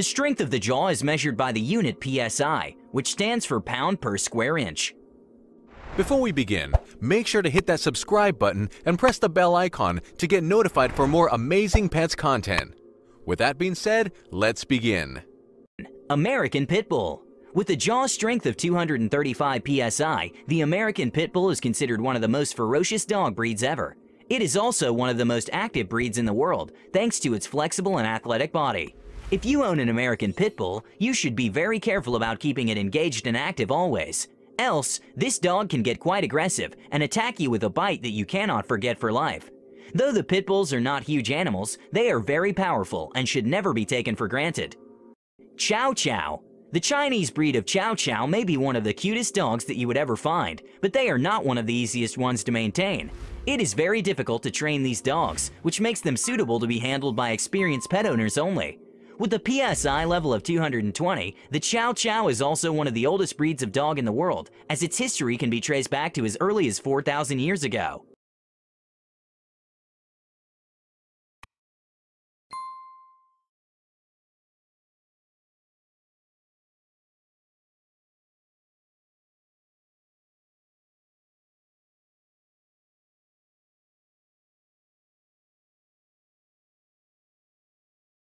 The strength of the jaw is measured by the unit PSI, which stands for pound per square inch. Before we begin, make sure to hit that subscribe button and press the bell icon to get notified for more amazing pets content. With that being said, let's begin. American Pit Bull. With a jaw strength of 235 psi, the American Pit Bull is considered one of the most ferocious dog breeds ever. It is also one of the most active breeds in the world, thanks to its flexible and athletic body. If you own an American Pit Bull, you should be very careful about keeping it engaged and active always. Else, this dog can get quite aggressive and attack you with a bite that you cannot forget for life. Though the Pit Bulls are not huge animals, they are very powerful and should never be taken for granted. Chow Chow The Chinese breed of Chow Chow may be one of the cutest dogs that you would ever find, but they are not one of the easiest ones to maintain. It is very difficult to train these dogs, which makes them suitable to be handled by experienced pet owners only. With a PSI level of 220, the Chow Chow is also one of the oldest breeds of dog in the world, as its history can be traced back to as early as 4,000 years ago.